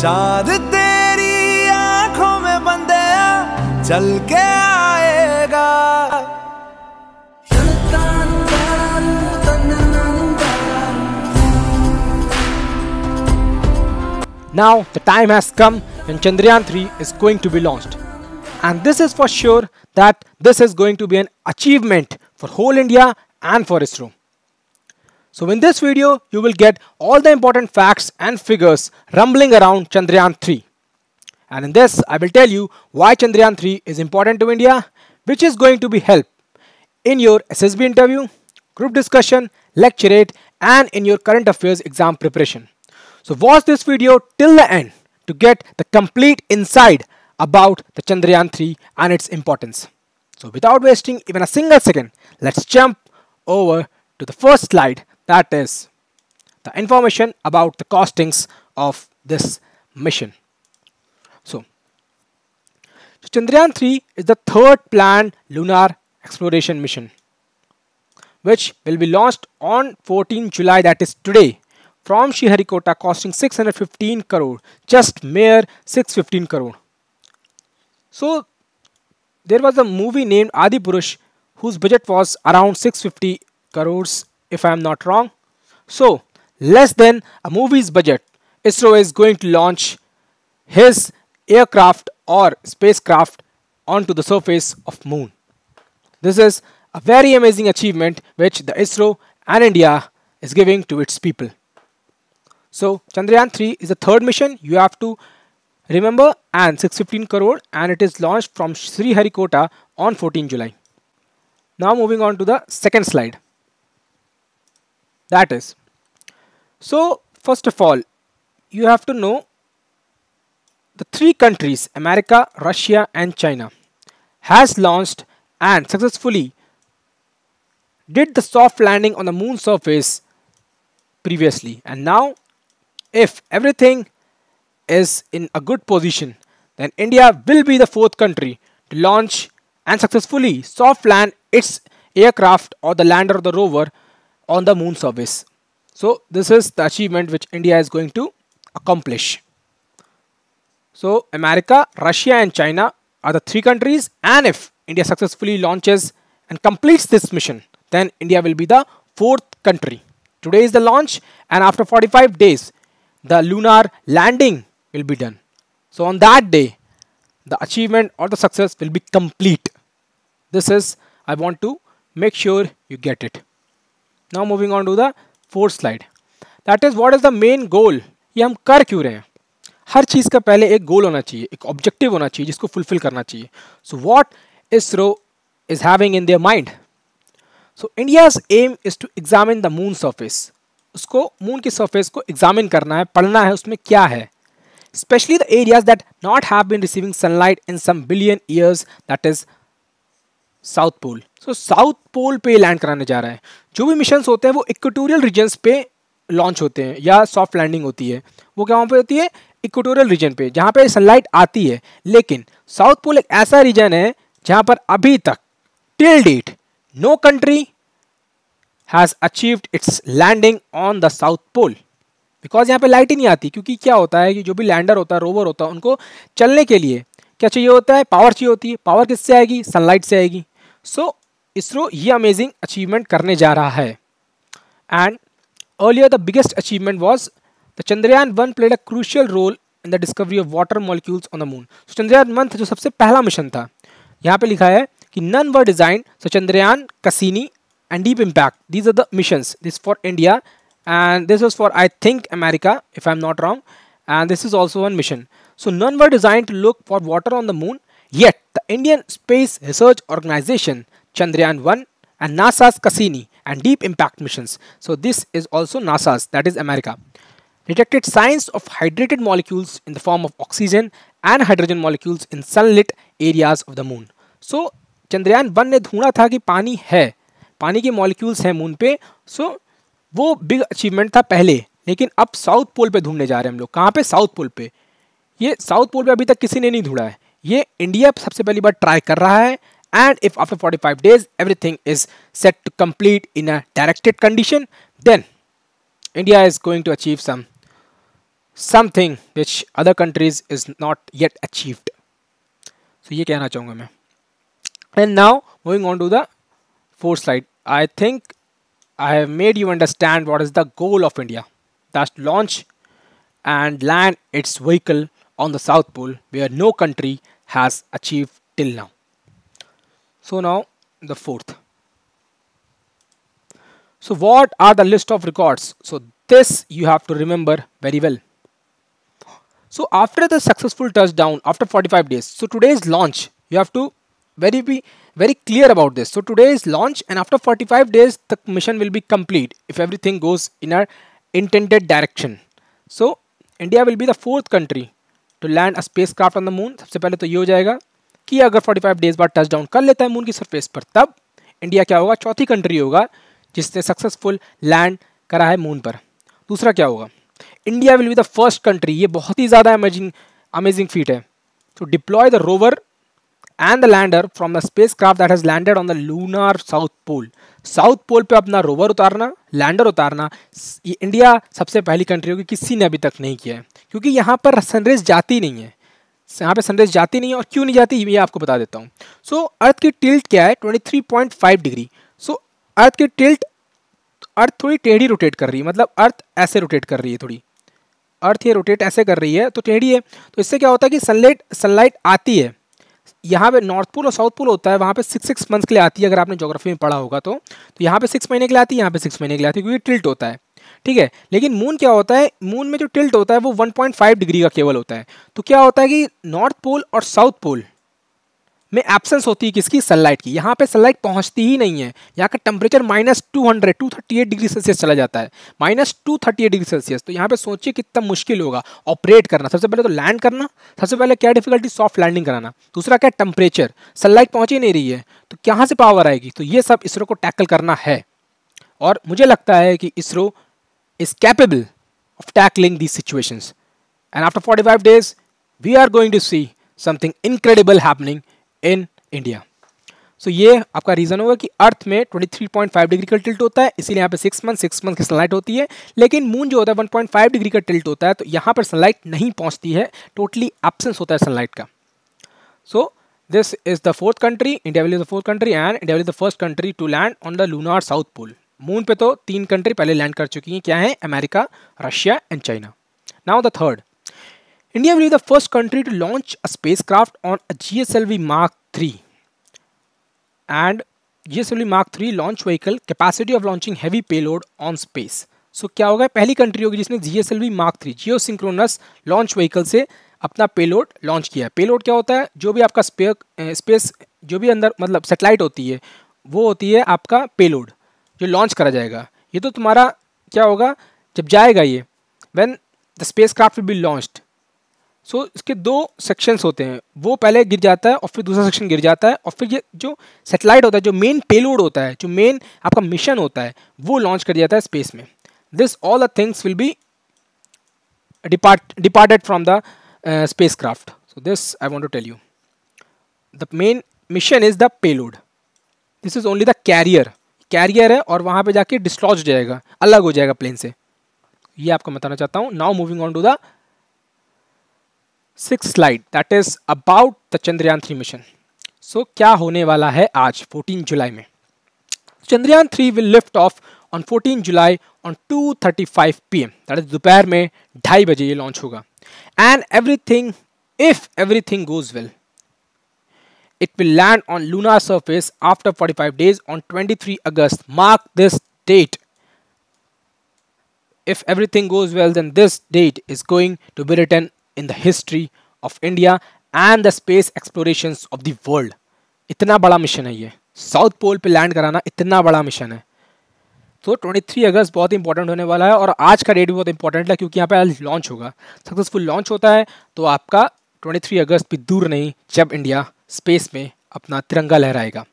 चांद तेरी आंखों में बंदे चल के आएगा Now the time has come when Chandrayaan 3 is going to be launched. And this is for sure that this is going to be an achievement for whole India and for ISRO. So in this video, you will get all the important facts and figures rumbling around Chandrayaan 3. And in this, I will tell you why Chandrayaan 3 is important to India, which is going to be help in your SSB interview, group discussion, lecture rate, and in your current affairs exam preparation. So watch this video till the end to get the complete insight about the Chandrayaan 3 and its importance. So without wasting even a single second, let's jump over to the first slide that is the information about the costings of this mission. So, Chandrayaan 3 is the third planned lunar exploration mission which will be launched on 14 July that is today from Sriharikota costing 615 crore just mere 615 crore. So there was a movie named Adi Purush whose budget was around 650 crores if I am not wrong. So less than a movie's budget, ISRO is going to launch his aircraft or spacecraft onto the surface of moon. This is a very amazing achievement which the ISRO and India is giving to its people. So Chandrayaan 3 is the third mission you have to remember and 615 crore and it is launched from Sriharikota on 14 July. Now moving on to the second slide that is so first of all you have to know the three countries America Russia and China has launched and successfully did the soft landing on the moon surface previously and now if everything is in a good position then India will be the fourth country to launch and successfully soft land its aircraft or the lander or the rover on the moon surface. So this is the achievement which India is going to accomplish. So America, Russia and China are the three countries and if India successfully launches and completes this mission, then India will be the fourth country. Today is the launch and after 45 days, the lunar landing will be done. So on that day, the achievement or the success will be complete. This is, I want to make sure you get it. Now moving on to the fourth slide that is what is the main goal ये हम कर क्यों रहे हैं हर चीज़ का पहले एक गोल होना चाहिए एक ऑब्जेक्टिव होना चाहिए जिसको फुलफिल करना चाहिए so what ISRO is having in their mind so India's aim is to examine the moon surface उसको मून की सर्फेस को एग्जामिन करना है पढ़ना है उसमें क्या है specially the areas that not have been receiving sunlight in some billion years that is south pole so south pole पे लैंड कराने जा रहा है जो भी मिशन होते हैं वो इक्वेटोरियल रीजन पे लॉन्च होते हैं या सॉफ्ट लैंडिंग होती है वो क्या वहाँ पे होती है इक्वेटोरियल रीजन पे जहाँ पे सनलाइट आती है लेकिन साउथ पोल एक ऐसा रीजन है जहाँ पर अभी तक till date no country has achieved its landing on the south pole because यहाँ पे लाइट ही नहीं आती क्योंकि क्या होता है कि जो भी लैंडर होता है रोवर होता है उनको चलने के लिए क्या चाहिए होता है पावर चाहिए होती है पावर किससे आएगी सनलाइट से आएगी सो इसरो ये अमेजिंग अचीवमेंट करने जा रहा है and earlier the biggest achievement was the Chandrayaan one played a crucial role in the discovery of water molecules on the moon so Chandrayaan one जो सबसे पहला मिशन था यहाँ पे लिखा है कि none were design so Chandrayaan Cassini and Deep Impact these are the mission this for India and this was for I think America if I am not wrong and this is also one mission so none were design to look for water on the moon Yet, the Indian Space Research Organization, Chandrayaan 1, and NASA's Cassini and Deep Impact missions, so this is also NASA's, that is America, detected signs of hydrated molecules in the form of oxygen and hydrogen molecules in sunlit areas of the moon. So, Chandrayaan one ने ढूंढा था कि पानी है पानी के molecules हैं moon पे सो so, वो बिग अचीवमेंट था पहले लेकिन अब साउथ पोल पे ढूंढने जा रहे हैं हम लोग कहाँ पे साउथ पोल पे ये साउथ पोल पे अभी तक किसी ने नहीं ढूंढा है ये इंडिया सबसे पहली बार ट्राई कर रहा है and if after forty five days everything is set to complete in a directed condition then India is going to achieve some something which other countries is not yet achieved so ये कहना चाहूँगा मैं and now moving on to the fourth slide I think I have made you understand what is the goal of India just launch and land its vehicle on the South Pole where no country has achieved till now. So now the fourth. So what are the list of records? So this you have to remember very well. So after the successful touchdown after 45 days, so today's launch you have to very be very clear about this. So today's launch and after 45 days the mission will be complete if everything goes in our intended direction. So India will be the fourth country to land a spacecraft on the moon सबसे पहले तो ये हो जाएगा कि अगर 45 days बाद touch down कर लेता है मून की सरफेस पर तब इंडिया क्या होगा चौथी कंट्री होगा जिसने सक्सेसफुल लैंड करा है मून पर दूसरा क्या होगा India will be the first country ये बहुत ही ज़्यादा अमेजिंग अमेजिंग फीट है to deploy the rover and the lander from the craft that has landed on the lunar south pole south pole पे अपना रोवर उतारना लैंडर उतारना India सबसे पहली कंट्री होगी किसी ने अभी तक नहीं किया है क्योंकि यहाँ पर सनरेज जाती नहीं है यहाँ पे सनरेज जाती नहीं है और क्यों नहीं जाती ये आपको बता देता हूँ सो so, अर्थ की टिल्ट क्या है twenty degree so so, earth की टिल्ट अर्थ थोड़ी टेढ़ी रोटेट कर रही है मतलब अर्थ ऐसे रोटेट कर रही है थोड़ी अर्थ ये रोटेट ऐसे कर रही है तो टेढ़ी है तो इससे क्या होता है कि सनलाइट सनलाइट आती है यहाँ पे नॉर्थ पोल और साउथ पोल होता है वहाँ पे सिक्स सिक्स मंथ्स के लिए आती है अगर आपने जोग्राफी में पढ़ा होगा तो तो यहाँ पे सिक्स महीने के लिए आती है यहाँ पे सिक्स महीने के लिए आती है क्योंकि टिल्ट होता है ठीक है लेकिन मून क्या होता है मून में जो टिल्ट होता है वो 1.5 डिग्री का केवल होता है तो क्या होता है कि नॉर्थ पोल और साउथ पोल में एब्सेंस होती है किसकी सनलाइट की यहाँ पे सनलाइट पहुँचती ही नहीं है यहाँ का temperature minus two hundred two thirty eight degree Celsius चला जाता है minus two thirty eight degree Celsius तो यहाँ पे सोचिए कितना मुश्किल होगा ऑपरेट करना सबसे पहले तो लैंड करना सबसे पहले क्या डिफिकल्टी सॉफ्ट लैंडिंग कराना दूसरा क्या टेम्परेचर सनलाइट पहुँच ही नहीं रही है तो कहाँ से पावर आएगी तो ये सब इसरो को टैकल करना है और मुझे लगता है कि ISRO is capable of tackling these situations and after forty five days we are going to see something incredible happening in India so ये आपका रीज़न होगा कि अर्थ में 23.5 डिग्री का टिल्ट होता है इसीलिए यहाँ पे सिक्स मंथ सिक्स मंथ की सनलाइट होती है लेकिन मून जो होता है 1.5 डिग्री का टिल्ट होता है तो यहाँ पर सनलाइट नहीं पहुँचती है टोटली एब्सेंस होता है सनलाइट का so this is the fourth country India will is the fourth country and India will is the first country to land on the lunar south pole moon पे तो तीन country पहले land कर चुकी हैं क्या है America Russia and China now the third India will be the first country to launch a spacecraft on a GSLV Mark III. And GSLV Mark III launch vehicle capacity of launching heavy payload on space. So so, क्या होगा पहली country होगी जिसने G S L V mark three geosynchronous launch vehicle से अपना payload launch किया है payload क्या होता है जो भी आपका स्पेस eh, जो भी अंदर मतलब सेटेलाइट होती है वो होती है आपका पेलोड जो लॉन्च करा जाएगा ये तो तुम्हारा क्या होगा जब जाएगा ये when the spacecraft will be launched so so, इसके दो सेक्शंस होते हैं वो पहले गिर जाता है और फिर दूसरा सेक्शन गिर जाता है और फिर ये जो सेटेलाइट होता है जो मेन पेलोड होता है जो मेन आपका मिशन होता है वो लॉन्च कर जाता है स्पेस में this all the things will be depart departed from the spacecraft so this I want to tell you the main mission is the payload this is only the carrier carrier है और वहाँ पे जाके डिस्लॉज हो जाएगा अलग हो जाएगा प्लेन से ये आपको बताना चाहता हूँ now moving on to the six slide that is about the Chandrayaan three mission सो क्या होने वाला है आज 14 जुलाई में Chandrayaan three will lift off on 14 July on 2:35 thirty five P M that is दोपहर में ढाई बजे ये लॉन्च होगा and everything if everything goes will it will land on lunar surface after 45 days on 23 August mark this date if everything goes well then this date is going to be written in the history of India and the space exploration of the world इतना बड़ा mission है ये south pole पे land कराना इतना बड़ा mission है तो 23 अगस्त बहुत इंपॉर्टेंट होने वाला है और आज का डेट भी बहुत इंपॉर्टेंट है क्योंकि यहाँ पे आज लॉन्च होगा सक्सेसफुल लॉन्च होता है तो आपका 23 अगस्त भी दूर नहीं जब इंडिया स्पेस में अपना तिरंगा लहराएगा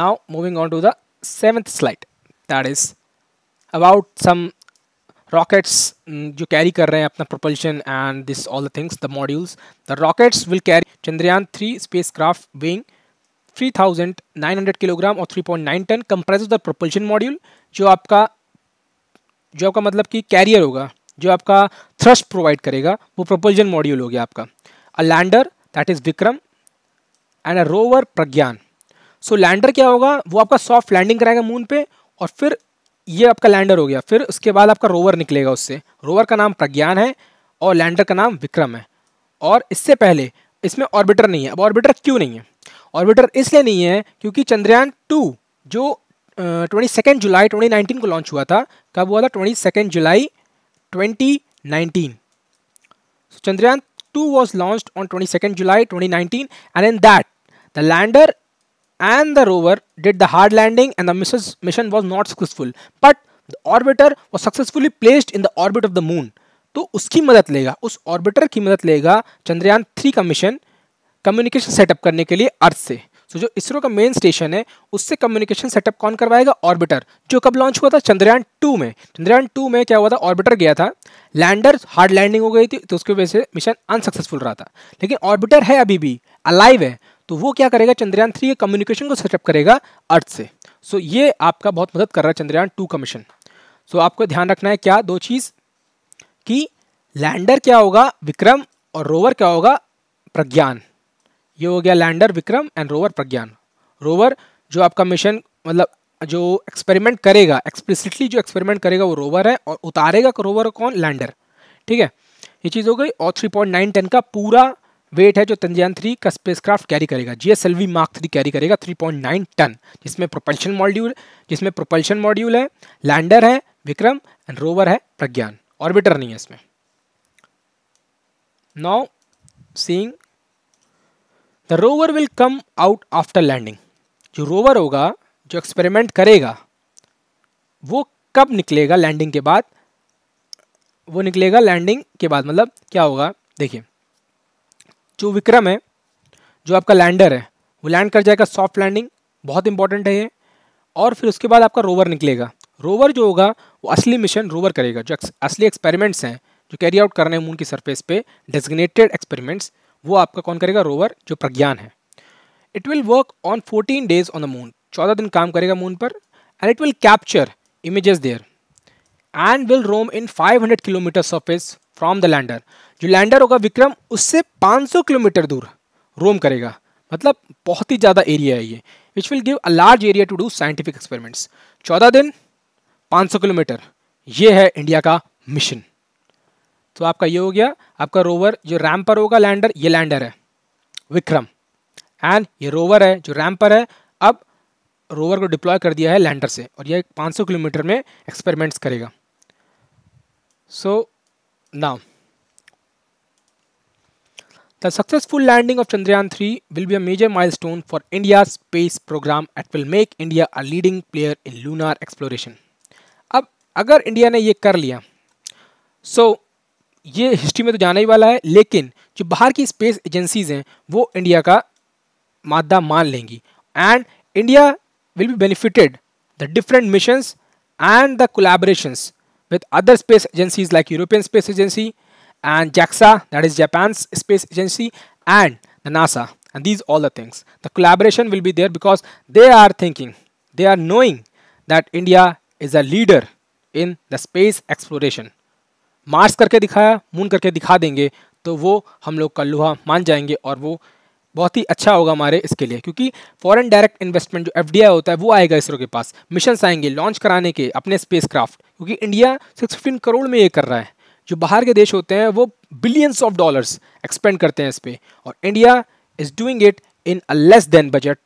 now moving on to the seventh slide that is about some rockets mm, जो कैरी कर रहे हैं अपना propulsion and this all the things the modules the rockets will carry Chandrayaan three spacecraft weighing three thousand nine hundred kilogram और three point nine ton compress the propulsion module जो आपका जो आपका मतलब कि कैरियर होगा जो आपका थ्रस्ट प्रोवाइड करेगा वो प्रोपल्शन मॉड्यूल हो गया आपका a lander that is Vikram and a rover Pragyan so lander क्या होगा वो आपका सॉफ्ट लैंडिंग कराएगा मून पे और फिर ये आपका लैंडर हो गया फिर उसके बाद आपका रोवर निकलेगा उससे रोवर का नाम प्रज्ञान है और लैंडर का नाम विक्रम है और इससे पहले इसमें ऑर्बिटर नहीं है अब ऑर्बिटर क्यों नहीं है ऑर्बिटर इसलिए नहीं है क्योंकि चंद्रयान टू जो twenty second July twenty nineteen को लॉन्च हुआ था कब हुआ था twenty second July twenty nineteen Chandrayaan two was launch on twenty second July twenty nineteen and in that the lander and the rover did the hard landing and the mission was not successful. But the orbiter was successfully placed in the orbit of the moon. तो उसकी मदद लेगा उस orbiter की मदद लेगा Chandrayaan three का mission communication setup करने के लिए अर्थ से सो so, जो इसरो का मेन स्टेशन है उससे कम्युनिकेशन सेटअप कौन करवाएगा ऑर्बिटर जो कब लॉन्च हुआ था चंद्रयान टू में चंद्रयान टू में क्या हुआ था ऑर्बिटर गया था लैंडर हार्ड लैंडिंग हो गई थी तो उसकी वजह से मिशन अनसक्सेसफुल रहा था लेकिन ऑर्बिटर है अभी भी अलाइव है तो वो क्या करेगा चंद्रयान थ्री के कम्युनिकेशन को सेटअप करेगा अर्थ से सो so, ये आपका बहुत मदद कर रहा है Chandrayaan two commission so so, आपको ध्यान रखना है क्या दो चीज़ कि लैंडर क्या होगा विक्रम और रोवर क्या होगा प्रज्ञान ये हो गया lander Vikram and rover Pragyan rover जो आपका मिशन मतलब जो एक्सपेरिमेंट करेगा एक्सप्लिसिटली जो एक्सपेरिमेंट करेगा वो रोवर है और उतारेगा रोवर कौन लैंडर ठीक है ये चीज़ हो गई और थ्री पॉइंट नाइन टेन का पूरा वेट है जो चंद्रयान थ्री का स्पेसक्राफ्ट कैरी करेगा G S L V mark three carry करेगा 3.9 टन जिसमें प्रोपल्शन मॉड्यूल जिसमें प्रोपल्शन मॉड्यूल है लैंडर है विक्रम एंड रोवर है प्रज्ञान ऑर्बिटर नहीं है इसमें now seeing the rover will come out after landing जो रोवर होगा जो एक्सपेरिमेंट करेगा वो कब निकलेगा लैंडिंग के बाद वो निकलेगा लैंडिंग के बाद मतलब क्या होगा देखिए जो विक्रम है जो आपका लैंडर है वो लैंड कर जाएगा सॉफ्ट लैंडिंग बहुत इंपॉर्टेंट है ये और फिर उसके बाद आपका रोवर निकलेगा रोवर जो होगा वो असली मिशन रोवर करेगा जो असली एक्सपेरिमेंट्स हैं जो कैरी आउट करने हैं मून की सरफेस पे डेजिग्नेटेड एक्सपेरिमेंट्स वो आपका कौन करेगा रोवर जो प्रज्ञान है it will work on fourteen days on the moon चौदह दिन काम करेगा मून पर and it will capture images there and will roam in five hundred kilometer surface from the lander जो लैंडर होगा विक्रम उससे 500 किलोमीटर दूर रोम करेगा मतलब बहुत ही ज़्यादा एरिया है ये which will give a large area to do scientific experiments 14 दिन 500 किलोमीटर ये है इंडिया का मिशन तो आपका ये हो गया आपका रोवर जो रैम पर होगा लैंडर ये लैंडर है विक्रम एंड ये रोवर है जो रैम पर है अब रोवर को डिप्लॉय कर दिया है लैंडर से और यह 500 किलोमीटर में एक्सपेरिमेंट्स करेगा सो so, Now, the successful landing of Chandrayaan-3 will be a major milestone for India's space program and will make India a leading player in lunar exploration. अब अगर इंडिया ने ये कर लिया सो so, ये हिस्ट्री में तो जाना ही वाला है लेकिन जो बाहर की स्पेस एजेंसीज हैं वो इंडिया का मादा मान लेंगी and India will be benefited the different missions and the collaborations with other space agencies like European Space Agency and JAXA, that is Japan's space agency, and the NASA. And these all the things. The collaboration will be there because they are thinking, they are knowing that India is a leader in the space exploration. Mars karke dikhaya, moon karke dikha denge, to wo hum log ka luha maan jayenge aur wo बहुत ही अच्छा होगा हमारे इसके लिए क्योंकि foreign direct investment जो F होता है वो आएगा इसरो के पास मिशन आएंगे लॉन्च कराने के अपने स्पेस क्राफ्ट क्योंकि इंडिया सिक्स करोड़ में ये कर रहा है जो बाहर के देश होते हैं वो बिलियंस ऑफ डॉलर्स एक्सपेंड करते हैं इस पर और India is doing it in a less than budget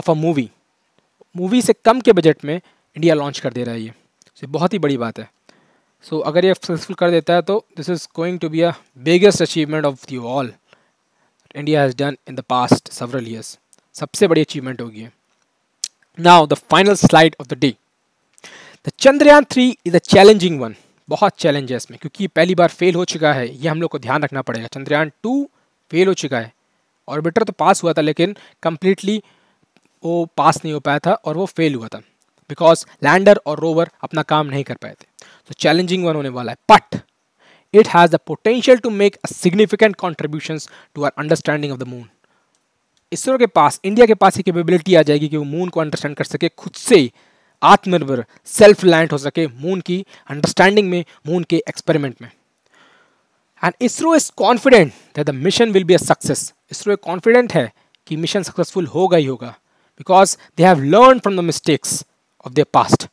of a movie movie से कम के बजट में इंडिया लॉन्च कर दे रहा है ये सो so, बहुत ही बड़ी बात है सो so, अगर ये सक्सेसफुल कर देता है तो this is going to be a biggest achievement of you all India has done in the past several years सबसे बड़ी अचीवमेंट होगी now the final slide of the day the Chandrayaan three is a challenging one बहुत challenge है इसमें क्योंकि पहली बार fail हो चुका है ये हम लोग को ध्यान रखना पड़ेगा चंद्रयान टू फेल हो चुका है ऑर्बिटर तो पास हुआ था लेकिन कम्प्लीटली वो पास नहीं हो पाया था और वो फेल हुआ था बिकॉज लैंडर और रोवर अपना काम नहीं कर पाए थे तो चैलेंजिंग वन होने वाला है but It has the potential to make significant contributions to our understanding of the moon. ISRO के पास इंडिया के पास ये कैपेबिलिटी आ जाएगी कि वो मून को अंडरस्टैंड कर सके खुद से आत्मनिर्भर सेल्फ लैंड हो सके मून की अंडरस्टैंडिंग में मून के एक्सपेरिमेंट में and ISRO is confident that the mission will be a success ISRO confident है कि मिशन सक्सेसफुल होगा ही होगा because they have learn from the mistakes of their past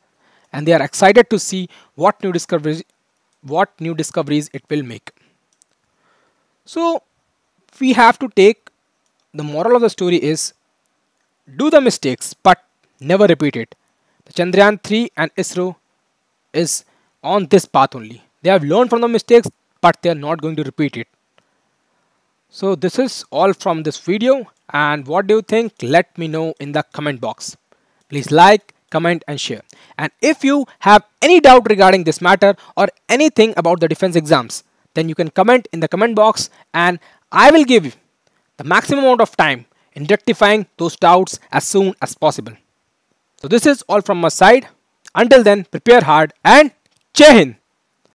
and they are excited to see what new discoveries what new discoveries it will make. So we have to take the moral of the story is do the mistakes but never repeat it. The Chandrayaan 3 and ISRO is on this path only. They have learned from the mistakes but they are not going to repeat it. So this is all from this video and what do you think? Let me know in the comment box. Please like, comment and share. And if you have any doubt regarding this matter or anything about the defense exams, then you can comment in the comment box and I will give you the maximum amount of time in rectifying those doubts as soon as possible. So this is all from my side. Until then, prepare hard and Jai Hind!